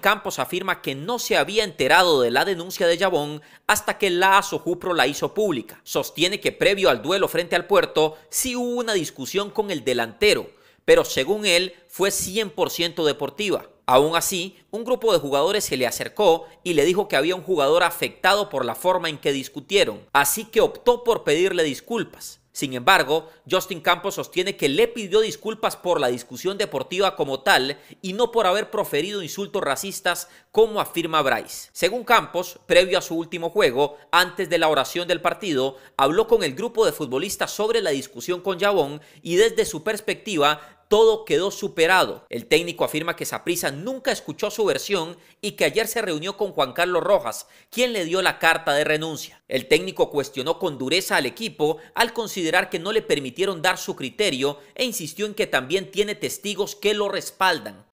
Campos afirma que no se había enterado de la denuncia de Jabón hasta que la Asojupro la hizo pública. Sostiene que previo al duelo frente al puerto sí hubo una discusión con el delantero, pero según él fue 100% deportiva. Aún así, un grupo de jugadores se le acercó y le dijo que había un jugador afectado por la forma en que discutieron, así que optó por pedirle disculpas. Sin embargo, Justin Campos sostiene que le pidió disculpas por la discusión deportiva como tal y no por haber proferido insultos racistas como afirma Bryce. Según Campos, previo a su último juego, antes de la oración del partido, habló con el grupo de futbolistas sobre la discusión con Jabón y desde su perspectiva todo quedó superado. El técnico afirma que Zaprisa nunca escuchó su versión y que ayer se reunió con Juan Carlos Rojas, quien le dio la carta de renuncia. El técnico cuestionó con dureza al equipo al considerar que no le permitieron dar su criterio e insistió en que también tiene testigos que lo respaldan.